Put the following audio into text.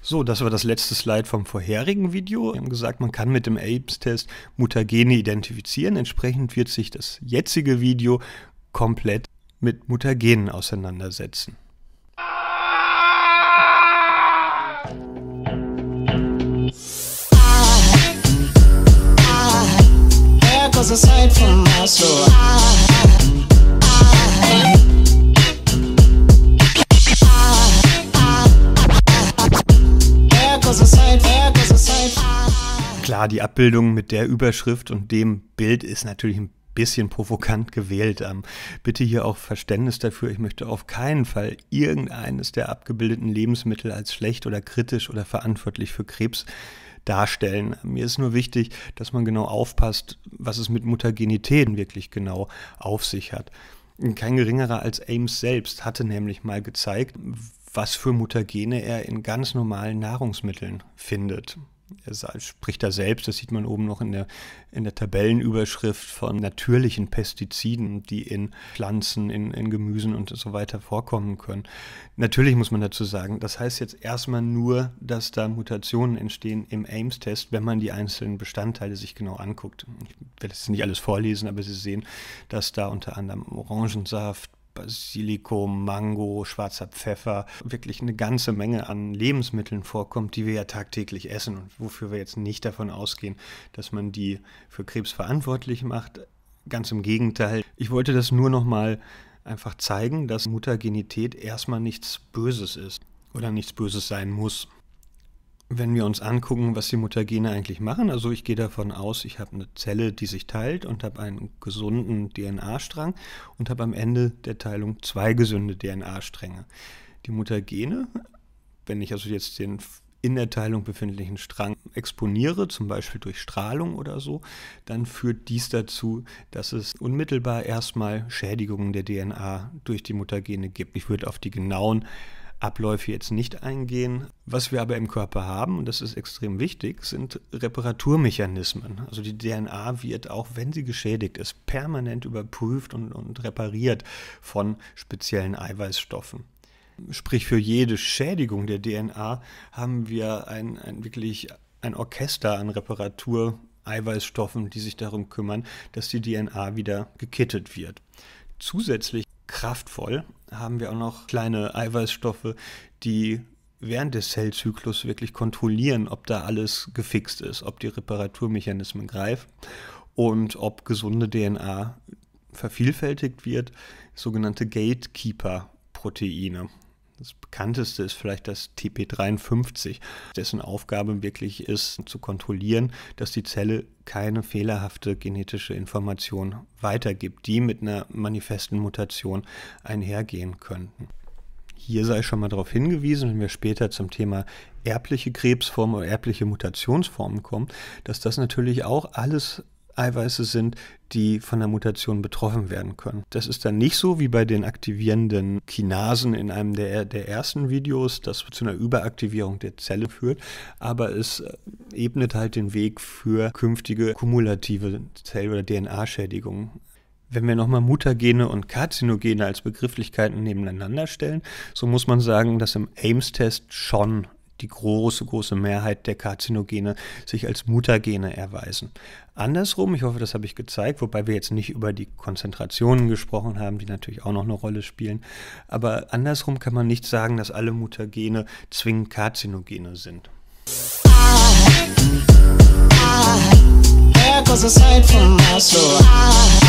So, das war das letzte Slide vom vorherigen Video. Wir haben gesagt, man kann mit dem aids test Mutagene identifizieren. Entsprechend wird sich das jetzige Video komplett mit Mutagenen auseinandersetzen. was I Klar, die Abbildung mit der Überschrift und dem Bild ist natürlich ein bisschen provokant gewählt. Ähm, bitte hier auch Verständnis dafür. Ich möchte auf keinen Fall irgendeines der abgebildeten Lebensmittel als schlecht oder kritisch oder verantwortlich für Krebs darstellen. Mir ist nur wichtig, dass man genau aufpasst, was es mit Mutagenitäten wirklich genau auf sich hat. Kein geringerer als Ames selbst hatte nämlich mal gezeigt, was für Mutagene er in ganz normalen Nahrungsmitteln findet. Er spricht da selbst, das sieht man oben noch in der, in der Tabellenüberschrift von natürlichen Pestiziden, die in Pflanzen, in, in Gemüsen und so weiter vorkommen können. Natürlich muss man dazu sagen, das heißt jetzt erstmal nur, dass da Mutationen entstehen im Ames-Test, wenn man die einzelnen Bestandteile sich genau anguckt. Ich werde jetzt nicht alles vorlesen, aber Sie sehen, dass da unter anderem Orangensaft, Basilikum, Mango, schwarzer Pfeffer, wirklich eine ganze Menge an Lebensmitteln vorkommt, die wir ja tagtäglich essen und wofür wir jetzt nicht davon ausgehen, dass man die für Krebs verantwortlich macht. Ganz im Gegenteil. Ich wollte das nur nochmal einfach zeigen, dass Muttergenität erstmal nichts Böses ist oder nichts Böses sein muss. Wenn wir uns angucken, was die Mutagene eigentlich machen, also ich gehe davon aus, ich habe eine Zelle, die sich teilt und habe einen gesunden DNA-Strang und habe am Ende der Teilung zwei gesunde DNA-Stränge. Die Mutagene, wenn ich also jetzt den in der Teilung befindlichen Strang exponiere, zum Beispiel durch Strahlung oder so, dann führt dies dazu, dass es unmittelbar erstmal Schädigungen der DNA durch die Mutagene gibt. Ich würde auf die genauen Abläufe jetzt nicht eingehen. Was wir aber im Körper haben, und das ist extrem wichtig, sind Reparaturmechanismen. Also die DNA wird, auch wenn sie geschädigt ist, permanent überprüft und, und repariert von speziellen Eiweißstoffen. Sprich, für jede Schädigung der DNA haben wir ein, ein wirklich ein Orchester an Reparatur-Eiweißstoffen, die sich darum kümmern, dass die DNA wieder gekittet wird. Zusätzlich kraftvoll, haben wir auch noch kleine Eiweißstoffe, die während des Zellzyklus wirklich kontrollieren, ob da alles gefixt ist, ob die Reparaturmechanismen greifen und ob gesunde DNA vervielfältigt wird, sogenannte Gatekeeper-Proteine. Das bekannteste ist vielleicht das TP53, dessen Aufgabe wirklich ist, zu kontrollieren, dass die Zelle keine fehlerhafte genetische Information weitergibt, die mit einer manifesten Mutation einhergehen könnten. Hier sei schon mal darauf hingewiesen, wenn wir später zum Thema erbliche Krebsformen oder erbliche Mutationsformen kommen, dass das natürlich auch alles Eiweiße sind, die von der Mutation betroffen werden können. Das ist dann nicht so wie bei den aktivierenden Kinasen in einem der, der ersten Videos, das zu einer Überaktivierung der Zelle führt, aber es äh, ebnet halt den Weg für künftige kumulative Zell- oder DNA-Schädigungen. Wenn wir nochmal Mutagene und Karzinogene als Begrifflichkeiten nebeneinander stellen, so muss man sagen, dass im Ames-Test schon die große, große Mehrheit der Karzinogene sich als Mutagene erweisen. Andersrum, ich hoffe, das habe ich gezeigt, wobei wir jetzt nicht über die Konzentrationen gesprochen haben, die natürlich auch noch eine Rolle spielen, aber andersrum kann man nicht sagen, dass alle Mutagene zwingend Karzinogene sind. I, I,